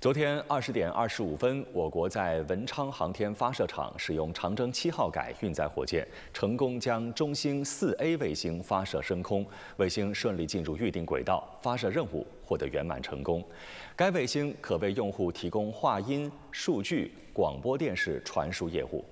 昨天二十点二十五分，我国在文昌航天发射场使用长征七号改运载火箭，成功将中星四 A 卫星发射升空，卫星顺利进入预定轨道，发射任务获得圆满成功。该卫星可为用户提供话音、数据、广播电视传输业务。